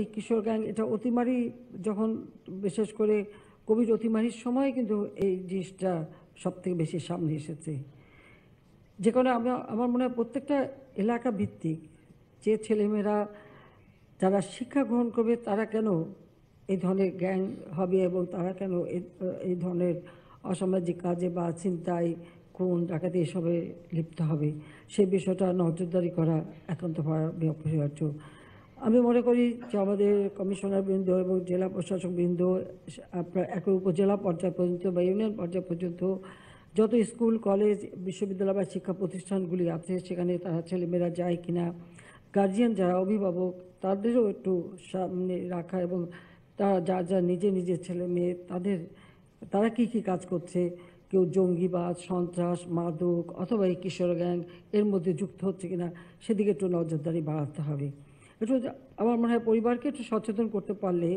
এই কিশোর গ্যাং এটা অতিমারি যখন বিশেষ করে কোভিড অতিমারির সময় কিন্তু এই জিনিসটা সব থেকে বেশি সামনে এসেছে যে কারণে আমি আমার মনে হয় প্রত্যেকটা এলাকা ভিত্তিক যে ছেলেমেয়েরা যারা শিক্ষা গ্রহণ করবে তারা কেন এই ধরনের জ্ঞান হবে এবং তারা কেন এই ধরনের অসামাজিক কাজে বা চিন্তায় কোন ডাকাতি এসবে লিপ্ত হবে সেই বিষয়টা নজরদারি করা একান্ত অপরিহার্য আমি মনে করি যে আমাদের কমিশনার বৃন্দ এবং জেলা প্রশাসক বৃন্দ আপনার এক উপজেলা পর্যায় পর্যন্ত বা ইউনিয়ন পর্যায় পর্যন্ত যত স্কুল কলেজ বিশ্ববিদ্যালয় বা শিক্ষা প্রতিষ্ঠানগুলি আছে সেখানে তারা ছেলেমেয়েরা যায় কিনা গার্জিয়ান যারা অভিভাবক তাদেরও একটু সামনে রাখা এবং তারা যা যা নিজে নিজের ছেলে মেয়ে তাদের তারা কি কি কাজ করছে কেউ জঙ্গিবাদ সন্ত্রাস মাদক অথবা এই কিশোর গ্যাং এর মধ্যে যুক্ত হচ্ছে কিনা সেদিকে একটু নজরদারি বাড়াতে হবে একটু আমার মনে হয় পরিবারকে একটু সচেতন করতে পারলে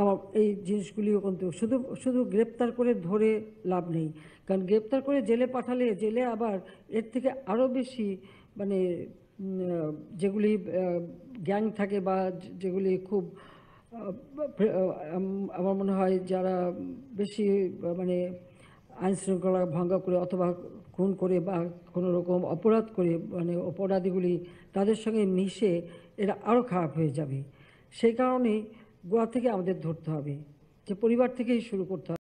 আমার এই জিনিসগুলিও কিন্তু শুধু শুধু গ্রেপ্তার করে ধরে লাভ নেই কারণ গ্রেপ্তার করে জেলে পাঠালে জেলে আবার এর থেকে আরও বেশি মানে যেগুলি গ্যাং থাকে বা যেগুলি খুব আমার মনে হয় যারা বেশি মানে আইন শৃঙ্খলা ভঙ্গ করে অথবা খুন করে বা কোনো রকম অপরাধ করে মানে অপরাধীগুলি তাদের সঙ্গে মিশে এরা আরও খারাপ হয়ে যাবে সেই কারণে গোয়া থেকে আমাদের ধরতে হবে যে পরিবার থেকেই শুরু করতে হবে